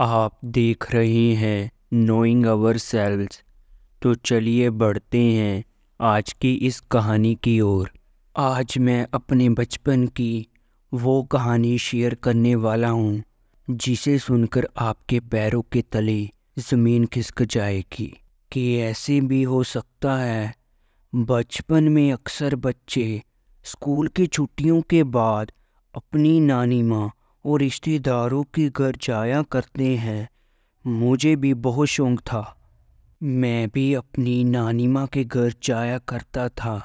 आप देख रहे हैं नोइंग अवर सेल्स तो चलिए बढ़ते हैं आज की इस कहानी की ओर आज मैं अपने बचपन की वो कहानी शेयर करने वाला हूँ जिसे सुनकर आपके पैरों के तले ज़मीन खिसक जाएगी कि ऐसे भी हो सकता है बचपन में अक्सर बच्चे स्कूल की छुट्टियों के बाद अपनी नानी माँ और रिश्तेदारों के घर जाया करते हैं मुझे भी बहुत शौक था मैं भी अपनी नानी माँ के घर जाया करता था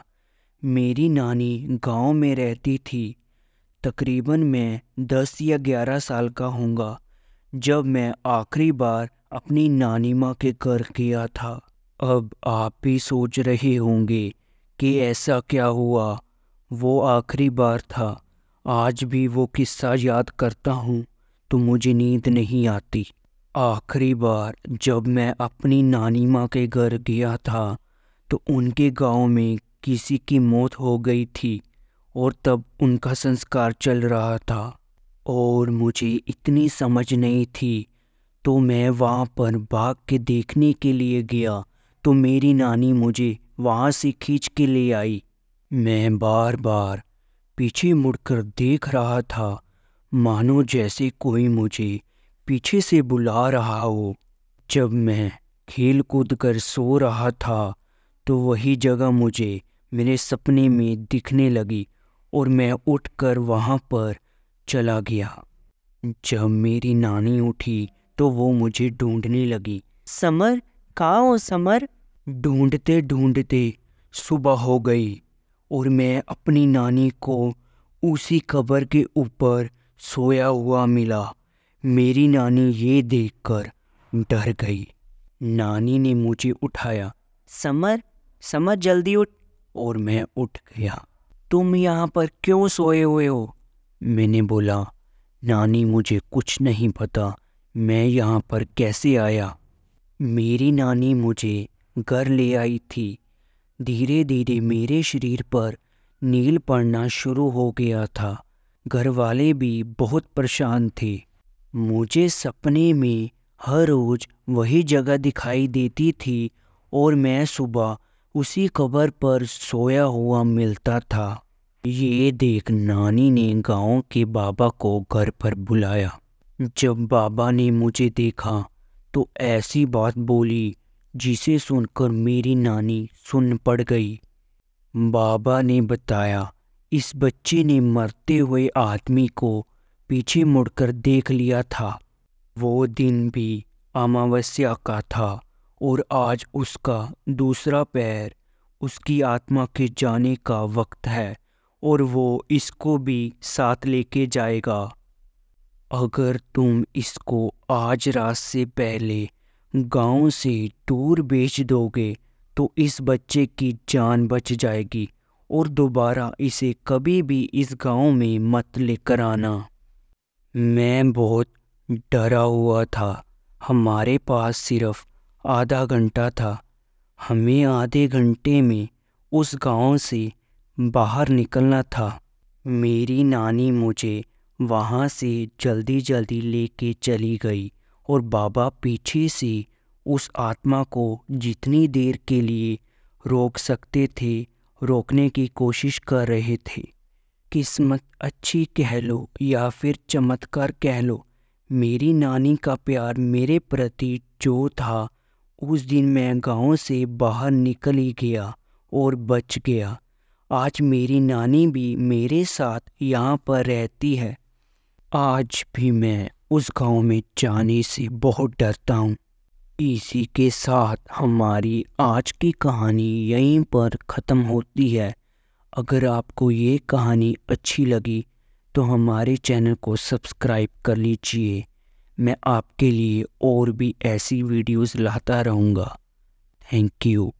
मेरी नानी गांव में रहती थी तकरीबन मैं दस या ग्यारह साल का होऊंगा जब मैं आखिरी बार अपनी नानी माँ के घर गया था अब आप भी सोच रहे होंगे कि ऐसा क्या हुआ वो आखिरी बार था आज भी वो किस्सा याद करता हूँ तो मुझे नींद नहीं आती आखिरी बार जब मैं अपनी नानी माँ के घर गया था तो उनके गांव में किसी की मौत हो गई थी और तब उनका संस्कार चल रहा था और मुझे इतनी समझ नहीं थी तो मैं वहाँ पर भाग के देखने के लिए गया तो मेरी नानी मुझे वहाँ से खींच के ले आई मैं बार बार पीछे मुड़कर देख रहा था मानो जैसे कोई मुझे पीछे से बुला रहा हो जब मैं खेल कूद कर सो रहा था तो वही जगह मुझे मेरे सपने में दिखने लगी और मैं उठकर वहाँ पर चला गया जब मेरी नानी उठी तो वो मुझे ढूंढने लगी समर कहाँ हो समर ढूंढते ढूंढते सुबह हो गई और मैं अपनी नानी को उसी कब्र के ऊपर सोया हुआ मिला मेरी नानी ये देखकर डर गई नानी ने मुझे उठाया समर समर जल्दी उठ और मैं उठ गया तुम यहाँ पर क्यों सोए हुए हो मैंने बोला नानी मुझे कुछ नहीं पता मैं यहाँ पर कैसे आया मेरी नानी मुझे घर ले आई थी धीरे धीरे मेरे शरीर पर नील पड़ना शुरू हो गया था घर वाले भी बहुत परेशान थे मुझे सपने में हर रोज वही जगह दिखाई देती थी और मैं सुबह उसी कबर पर सोया हुआ मिलता था ये देख नानी ने गांव के बाबा को घर पर बुलाया जब बाबा ने मुझे देखा तो ऐसी बात बोली जिसे सुनकर मेरी नानी सुन पड़ गई बाबा ने बताया इस बच्चे ने मरते हुए आदमी को पीछे मुड़कर देख लिया था वो दिन भी अमावस्या का था और आज उसका दूसरा पैर उसकी आत्मा के जाने का वक्त है और वो इसको भी साथ लेके जाएगा अगर तुम इसको आज रात से पहले गांव से दूर बेच दोगे तो इस बच्चे की जान बच जाएगी और दोबारा इसे कभी भी इस गांव में मत लेकर आना मैं बहुत डरा हुआ था हमारे पास सिर्फ आधा घंटा था हमें आधे घंटे में उस गांव से बाहर निकलना था मेरी नानी मुझे वहाँ से जल्दी जल्दी लेके चली गई और बाबा पीछे से उस आत्मा को जितनी देर के लिए रोक सकते थे रोकने की कोशिश कर रहे थे किस्मत अच्छी कह लो या फिर चमत्कार कह लो मेरी नानी का प्यार मेरे प्रति जो था उस दिन मैं गांव से बाहर निकल ही गया और बच गया आज मेरी नानी भी मेरे साथ यहाँ पर रहती है आज भी मैं उस गांव में जाने से बहुत डरता हूँ इसी के साथ हमारी आज की कहानी यहीं पर ख़त्म होती है अगर आपको ये कहानी अच्छी लगी तो हमारे चैनल को सब्सक्राइब कर लीजिए मैं आपके लिए और भी ऐसी वीडियोस लाता रहूँगा थैंक यू